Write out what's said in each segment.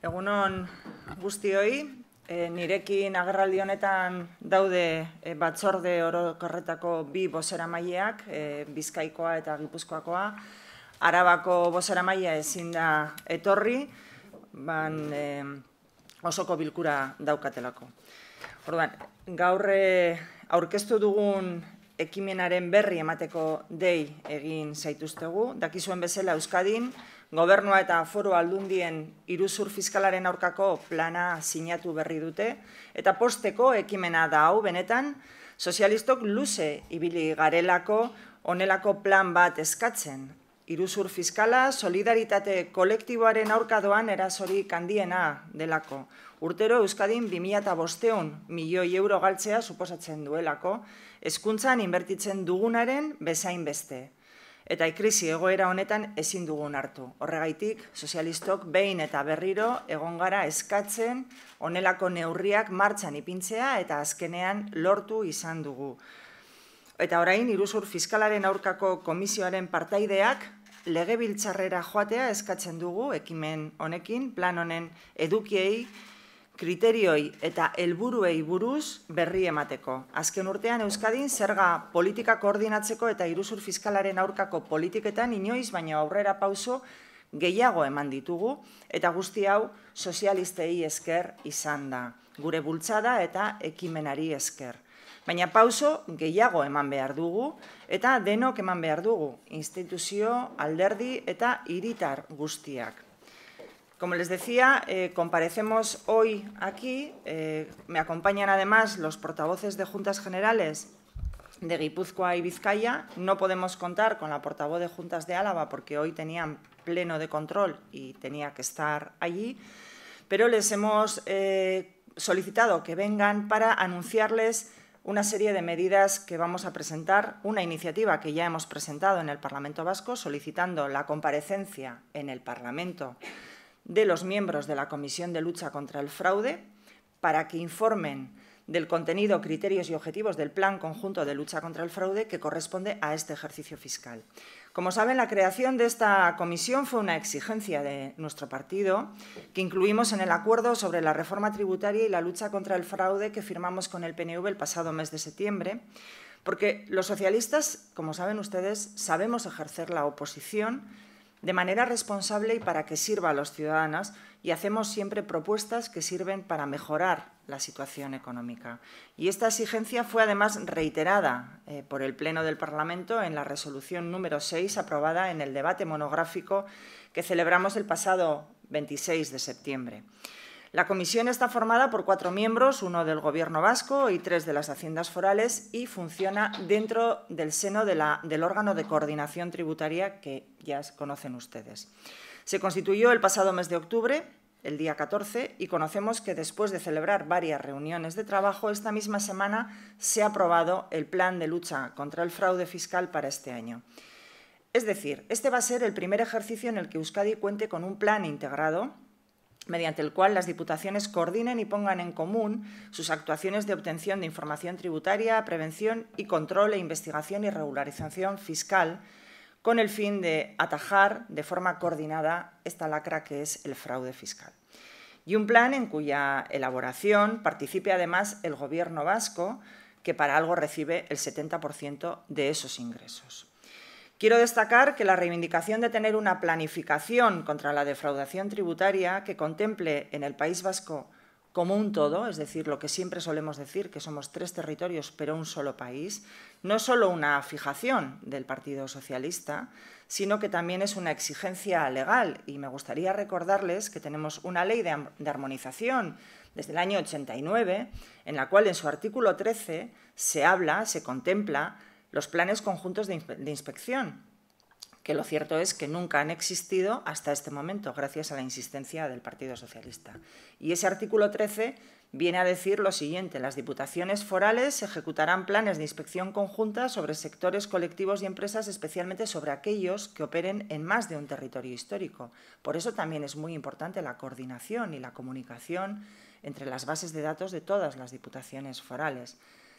Egunon guztioi, eh, nirekin agerraldi honetan daude eh, batzorde orokorretako bi bosera maileak, eh, bizkaikoa eta gipuzkoakoa. Arabako bosera ezin da etorri, ban osoko bilkura daukatelako. Orduan, gaur aurkeztu dugun ekimenaren berri emateko dei egin zaituztegu. Dakizuen bezala Euskadin, gobernua eta foro aldundien iruzur fiskalaren aurkako plana sinatu berri dute. Eta posteko ekimena da hau benetan, sozialistok luze ibili garelako onelako plan bat eskatzen iruzur fiskala solidaritate kolektiboaren aurkadoan erasori handiena delako. Urtero Euskadin 2005 milioi euro galtzea suposatzen duelako, hezkuntzan inbertitzen dugunaren bezain beste. Eta ikrisi egoera honetan ezin dugun hartu. Horregaitik, sozialistok behin eta berriro egon gara eskatzen onelako neurriak martxan ipintzea eta azkenean lortu izan dugu. Eta orain, iruzur fiskalaren aurkako komisioaren partaideak legebiltzarrera joatea eskatzen dugu ekimen honekin, plan honen edukiei, kriterioi eta helburuei buruz berri emateko. Azken urtean Euskadin zerga politika koordinatzeko eta iruzur fiskalaren aurkako politiketan inoiz baina aurrera pauso gehiago eman ditugu eta guzti hau sozialistei esker izan da, gure bultzada eta ekimenari esker. Baina pauso gehiago eman eta denok eman behar dugu, alderdi eta iritar guztiak. Como les decía, eh, comparecemos hoy aquí, eh, me acompañan además los portavoces de Juntas Generales de Guipúzcoa y Vizcaya. No podemos contar con la portavoz de Juntas de Álava porque hoy tenían pleno de control y tenía que estar allí, pero les hemos eh, solicitado que vengan para anunciarles una serie de medidas que vamos a presentar, una iniciativa que ya hemos presentado en el Parlamento Vasco solicitando la comparecencia en el Parlamento de los miembros de la Comisión de Lucha contra el Fraude para que informen del contenido, criterios y objetivos del Plan Conjunto de Lucha contra el Fraude que corresponde a este ejercicio fiscal. Como saben, la creación de esta comisión fue una exigencia de nuestro partido que incluimos en el acuerdo sobre la reforma tributaria y la lucha contra el fraude que firmamos con el PNV el pasado mes de septiembre, porque los socialistas, como saben ustedes, sabemos ejercer la oposición de manera responsable y para que sirva a los ciudadanos y hacemos siempre propuestas que sirven para mejorar la situación económica. Y esta exigencia fue además reiterada eh, por el Pleno del Parlamento en la resolución número 6 aprobada en el debate monográfico que celebramos el pasado 26 de septiembre. La comisión está formada por cuatro miembros, uno del Gobierno vasco y tres de las haciendas forales, y funciona dentro del seno del órgano de coordinación tributaria que ya conocen ustedes. Se constituyó el pasado mes de octubre, el día 14, y conocemos que después de celebrar varias reuniones de trabajo, esta misma semana se ha aprobado el plan de lucha contra el fraude fiscal para este año. Es decir, este va a ser el primer ejercicio en el que Euskadi cuente con un plan integrado mediante el cual las diputaciones coordinen y pongan en común sus actuaciones de obtención de información tributaria, prevención y control e investigación y regularización fiscal, con el fin de atajar de forma coordinada esta lacra que es el fraude fiscal. Y un plan en cuya elaboración participe además el Gobierno vasco, que para algo recibe el 70% de esos ingresos. Quiero destacar que la reivindicación de tener una planificación contra la defraudación tributaria que contemple en el País Vasco como un todo, es decir, lo que siempre solemos decir, que somos tres territorios pero un solo país, no es solo una fijación del Partido Socialista, sino que también es una exigencia legal. Y me gustaría recordarles que tenemos una ley de, armonización desde el año 89, en la cual en su artículo 13 se habla, se contempla los planes conjuntos de, inspección, que lo cierto es que nunca han existido hasta este momento, gracias a la insistencia del Partido Socialista. Y ese artículo 13 viene a decir lo siguiente, las diputaciones forales ejecutarán planes de inspección conjunta sobre sectores colectivos y empresas, especialmente sobre aquellos que operen en más de un territorio histórico. Por eso también es muy importante la coordinación y la comunicación entre las bases de datos de todas las diputaciones forales.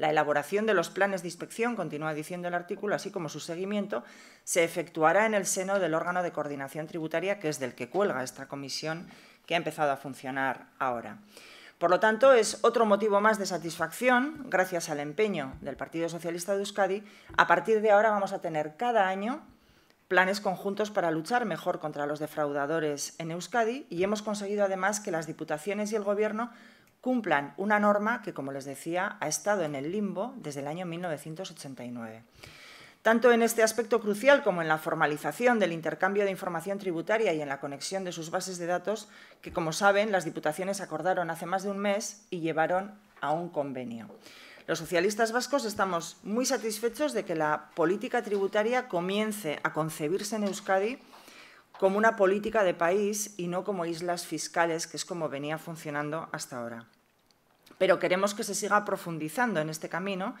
La elaboración de los planes de inspección, continúa diciendo el artículo, así como su seguimiento, se efectuará en el seno del órgano de coordinación tributaria, que es del que cuelga esta comisión que ha empezado a funcionar ahora. Por lo tanto, es otro motivo más de satisfacción, gracias al empeño del Partido Socialista de Euskadi. A partir de ahora vamos a tener cada año planes conjuntos para luchar mejor contra los defraudadores en Euskadi y hemos conseguido además que las diputaciones y el Gobierno cumplan una norma que, como les decía, ha estado en el limbo desde el año 1989. Tanto en este aspecto crucial como en la formalización del intercambio de información tributaria y en la conexión de sus bases de datos, que como saben las diputaciones acordaron hace más de un mes y llevaron a un convenio. Los socialistas vascos estamos muy satisfechos de que la política tributaria comience a concebirse en Euskadi como una política de país y no como islas fiscales, que es como venía funcionando hasta ahora. Pero queremos que se siga profundizando en este camino,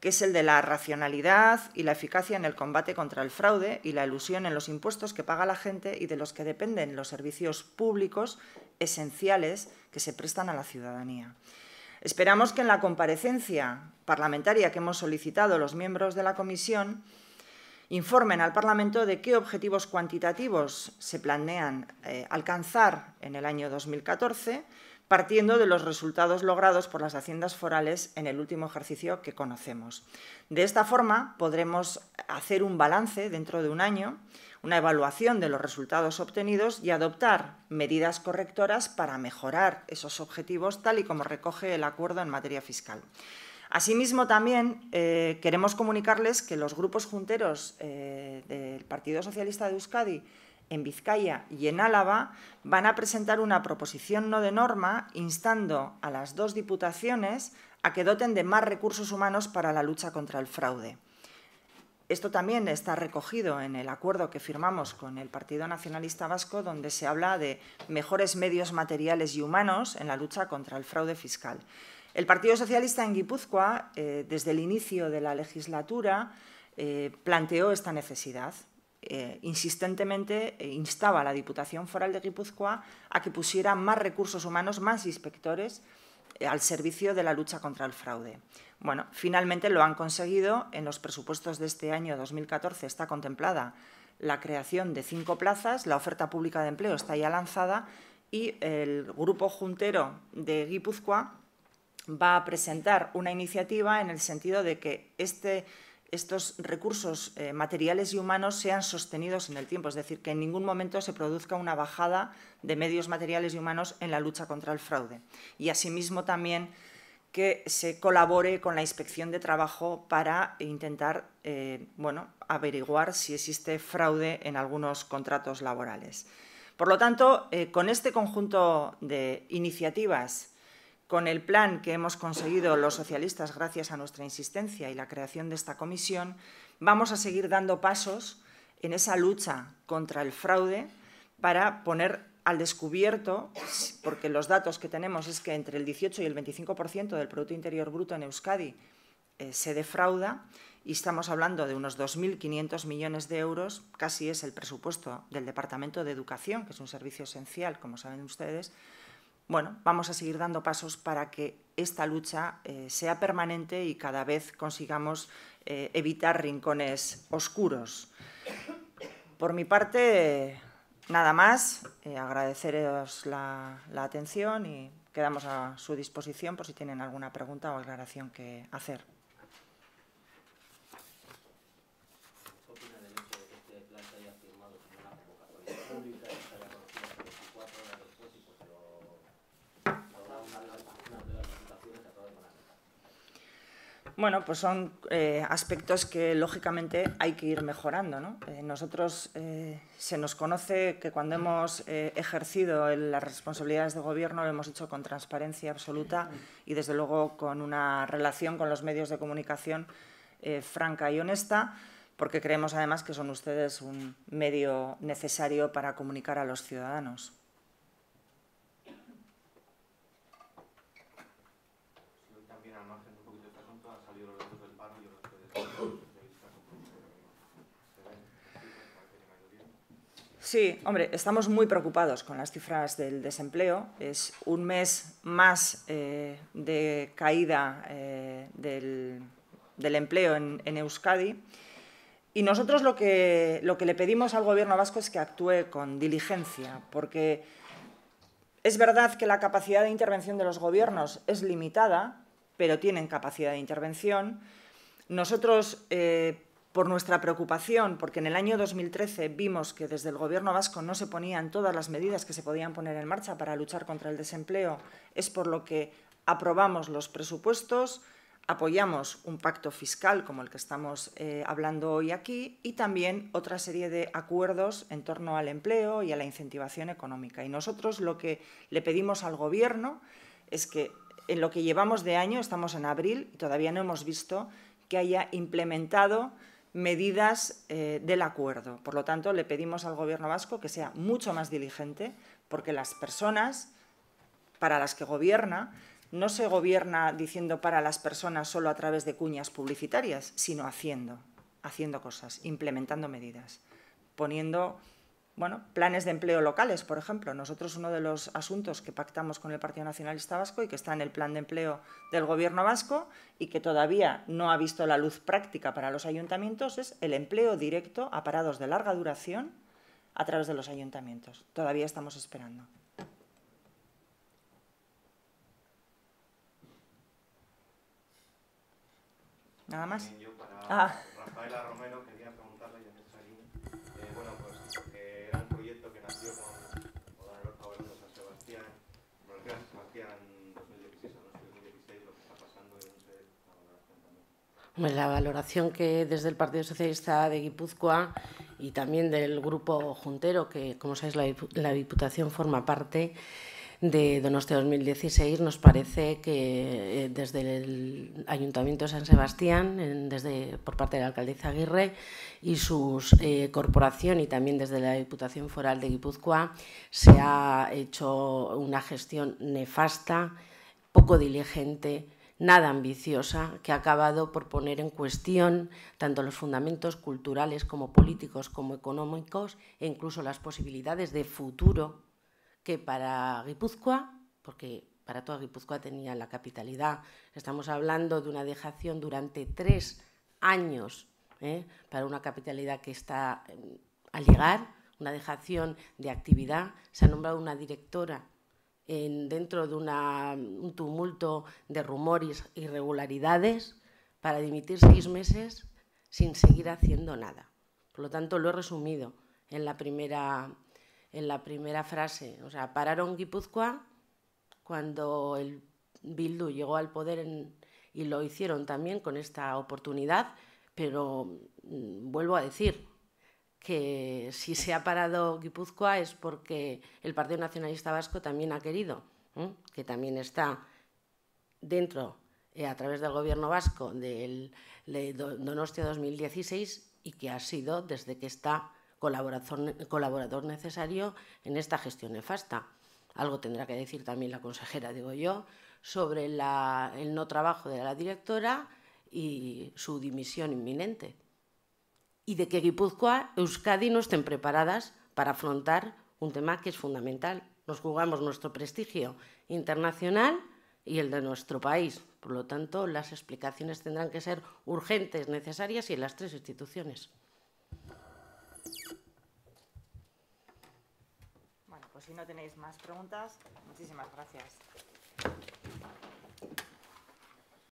que es el de la racionalidad y la eficacia en el combate contra el fraude y la ilusión en los impuestos que paga la gente y de los que dependen los servicios públicos esenciales que se prestan a la ciudadanía. Esperamos que en la comparecencia parlamentaria que hemos solicitado los miembros de la comisión, informen al Parlamento de qué objetivos cuantitativos se planean eh, alcanzar en el año 2014, partiendo de los resultados logrados por las haciendas forales en el último ejercicio que conocemos. De esta forma podremos hacer un balance dentro de un año, una evaluación de los resultados obtenidos y adoptar medidas correctoras para mejorar esos objetivos tal y como recoge el acuerdo en materia fiscal. Asimismo, también eh, queremos comunicarles que los grupos junteros eh, del Partido Socialista de Euskadi en Vizcaya y en Álava van a presentar una proposición no de norma instando a las dos diputaciones a que doten de más recursos humanos para la lucha contra el fraude. Esto también está recogido en el acuerdo que firmamos con el Partido Nacionalista Vasco, donde se habla de mejores medios materiales y humanos en la lucha contra el fraude fiscal. El Partido Socialista en Guipúzcoa, eh, desde el inicio de la legislatura, eh, planteó esta necesidad. Eh, insistentemente instaba a la Diputación Foral de Guipúzcoa a que pusiera más recursos humanos, más inspectores, al servicio de la lucha contra el fraude. Bueno, finalmente lo han conseguido. En los presupuestos de este año 2014 está contemplada la creación de cinco plazas, la oferta pública de empleo está ya lanzada y el grupo juntero de Guipúzcoa va a presentar una iniciativa en el sentido de que este, estos recursos eh, materiales y humanos sean sostenidos en el tiempo, es decir, que en ningún momento se produzca una bajada de medios materiales y humanos en la lucha contra el fraude. Y asimismo también que se colabore con la inspección de trabajo para intentar eh, bueno, averiguar si existe fraude en algunos contratos laborales. Por lo tanto, eh, con este conjunto de iniciativas con el plan que hemos conseguido los socialistas gracias a nuestra insistencia y la creación de esta comisión, vamos a seguir dando pasos en esa lucha contra el fraude para poner al descubierto, porque los datos que tenemos es que entre el 18 y el 25% del Producto Interior Bruto en Euskadi eh, se defrauda y estamos hablando de unos 2.500 millones de euros, casi es el presupuesto del Departamento de Educación, que es un servicio esencial, como saben ustedes, bueno, vamos a seguir dando pasos para que esta lucha eh, sea permanente y cada vez consigamos eh, evitar rincones oscuros. Por mi parte, nada más. Eh, agradeceros la, atención y quedamos a su disposición por si tienen alguna pregunta o aclaración que hacer. Bueno, pues son eh, aspectos que lógicamente hay que ir mejorando. ¿no? Eh, nosotros eh, se nos conoce que cuando hemos ejercido las responsabilidades de gobierno lo hemos hecho con transparencia absoluta y desde luego con una relación con los medios de comunicación franca y honesta, porque creemos además que son ustedes un medio necesario para comunicar a los ciudadanos. Sí, hombre, estamos muy preocupados con las cifras del desempleo. Es un mes más eh, de caída eh, del, empleo en, Euskadi. Y nosotros lo que, lo que le pedimos al Gobierno vasco es que actúe con diligencia, porque es verdad que la capacidad de intervención de los gobiernos es limitada, pero tienen capacidad de intervención. Nosotros eh, por nuestra preocupación, porque en el año 2013 vimos que desde el Gobierno vasco no se ponían todas las medidas que se podían poner en marcha para luchar contra el desempleo, es por lo que aprobamos los presupuestos, apoyamos un pacto fiscal como el que estamos eh, hablando hoy aquí y también otra serie de acuerdos en torno al empleo y a la incentivación económica. Y nosotros lo que le pedimos al Gobierno es que en lo que llevamos de año, estamos en abril y todavía no hemos visto que haya implementado medidas eh, del acuerdo. Por lo tanto, le pedimos al Gobierno vasco que sea mucho más diligente, porque las personas para las que gobierna no se gobierna diciendo para las personas solo a través de cuñas publicitarias, sino haciendo, haciendo cosas, implementando medidas, poniendo bueno, planes de empleo locales, por ejemplo. Nosotros uno de los asuntos que pactamos con el Partido Nacionalista Vasco y que está en el plan de empleo del Gobierno vasco y que todavía no ha visto la luz práctica para los ayuntamientos es el empleo directo a parados de larga duración a través de los ayuntamientos. Todavía estamos esperando. ¿Nada más? Ah. Rafaela Romero, La valoración que desde el Partido Socialista de Guipúzcoa y también del Grupo Juntero, que como sabéis la Diputación forma parte de Donostia 2016, nos parece que eh, desde el Ayuntamiento de San Sebastián, desde, por parte de la alcaldesa Aguirre y su eh, corporación y también desde la Diputación Foral de Guipúzcoa, se ha hecho una gestión nefasta, poco diligente, nada ambiciosa que ha acabado por poner en cuestión tanto los fundamentos culturales como políticos como económicos e incluso las posibilidades de futuro que para Guipúzcoa, porque para toda Guipúzcoa tenía la capitalidad, estamos hablando de una dejación durante tres años ¿eh? para una capitalidad que está em, al llegar, una dejación de actividad, se ha nombrado una directora dentro de un tumulto de rumores, irregularidades, para dimitir seis meses sin seguir haciendo nada. Por lo tanto, lo he resumido en la primera, en la primera frase. O sea, pararon Guipúzcoa cuando el Bildu llegó al poder y lo hicieron también con esta oportunidad, pero mm, vuelvo a decir, que si se ha parado Guipúzcoa es porque el Partido Nacionalista Vasco también ha querido, que también está dentro, eh, a través del Gobierno vasco, del, de Donostia 2016 y que ha sido desde que está colaborador, necesario en esta gestión nefasta. Algo tendrá que decir también la consejera, digo yo, sobre el no trabajo de la directora y su dimisión inminente y de que Guipúzcoa, Euskadi no estén preparadas para afrontar un tema que es fundamental. Nos jugamos nuestro prestigio internacional y el de nuestro país. Por lo tanto, las explicaciones tendrán que ser urgentes, necesarias y en las tres instituciones. Bueno, pues si no tenéis más preguntas, muchísimas gracias.